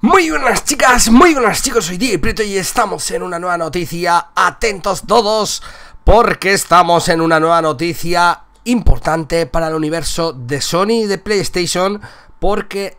Muy buenas chicas, muy buenas chicos, soy Diego Prieto y estamos en una nueva noticia. Atentos todos, porque estamos en una nueva noticia importante para el universo de Sony y de PlayStation, porque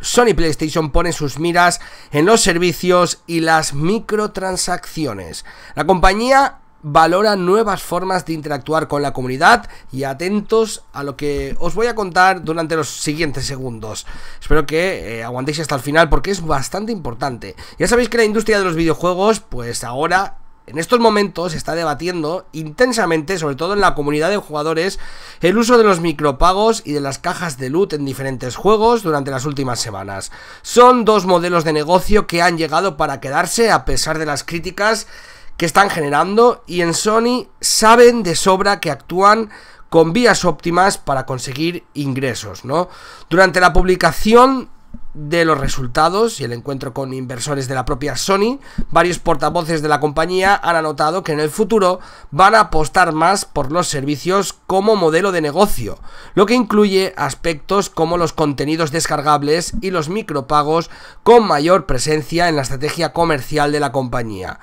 Sony PlayStation pone sus miras en los servicios y las microtransacciones. La compañía valora nuevas formas de interactuar con la comunidad y atentos a lo que os voy a contar durante los siguientes segundos. Espero que eh, aguantéis hasta el final porque es bastante importante. Ya sabéis que la industria de los videojuegos pues ahora en estos momentos se está debatiendo intensamente, sobre todo en la comunidad de jugadores, el uso de los micropagos y de las cajas de loot en diferentes juegos durante las últimas semanas. Son dos modelos de negocio que han llegado para quedarse a pesar de las críticas que están generando y en Sony saben de sobra que actúan con vías óptimas para conseguir ingresos, ¿no? Durante la publicación de los resultados y el encuentro con inversores de la propia Sony, varios portavoces de la compañía han anotado que en el futuro van a apostar más por los servicios como modelo de negocio, lo que incluye aspectos como los contenidos descargables y los micropagos con mayor presencia en la estrategia comercial de la compañía.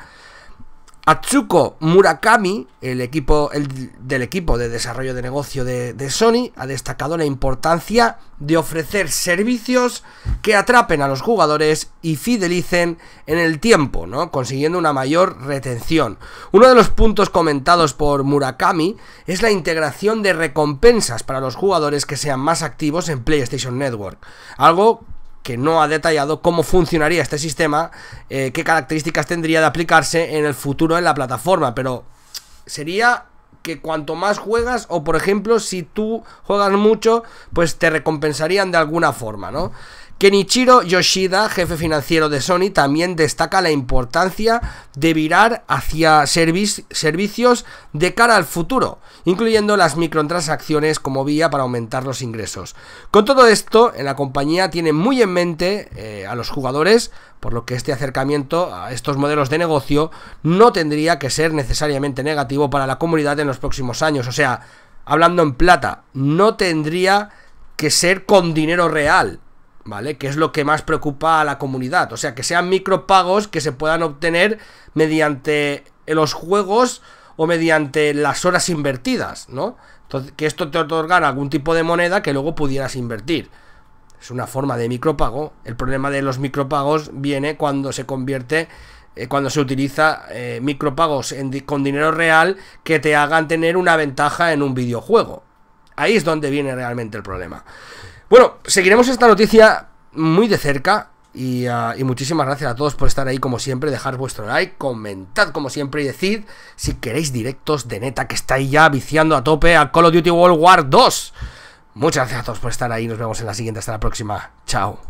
Atsuko Murakami, el equipo, del equipo de desarrollo de negocio de, de Sony, ha destacado la importancia de ofrecer servicios que atrapen a los jugadores y fidelicen en el tiempo, ¿no? consiguiendo una mayor retención. Uno de los puntos comentados por Murakami es la integración de recompensas para los jugadores que sean más activos en PlayStation Network, algo que no ha detallado cómo funcionaría este sistema, eh, qué características tendría de aplicarse en el futuro en la plataforma, pero sería que cuanto más juegas, o por ejemplo, si tú juegas mucho, pues te recompensarían de alguna forma, ¿no? Kenichiro Yoshida, jefe financiero de Sony, también destaca la importancia de virar hacia servicios de cara al futuro, incluyendo las microtransacciones como vía para aumentar los ingresos. Con todo esto, en la compañía tiene muy en mente eh, a los jugadores, por lo que este acercamiento a estos modelos de negocio no tendría que ser necesariamente negativo para la comunidad en los próximos años. O sea, hablando en plata, no tendría que ser con dinero real, ¿vale? Que es lo que más preocupa a la comunidad. O sea, que sean micropagos que se puedan obtener mediante los juegos o mediante las horas invertidas, ¿no? Entonces, que esto te otorgara algún tipo de moneda que luego pudieras invertir. Es una forma de micropago. El problema de los micropagos viene cuando se convierte eh, cuando se utiliza eh, micropagos con dinero real que te hagan tener una ventaja en un videojuego. Ahí es donde viene realmente el problema. Bueno, seguiremos esta noticia muy de cerca. Y, ah, muchísimas gracias a todos por estar ahí como siempre, dejar vuestro like, comentad como siempre y decid si queréis directos de neta que estáis ya viciando a tope a Call of Duty World War 2. Muchas gracias a todos por estar ahí, nos vemos en la siguiente, hasta la próxima, chao.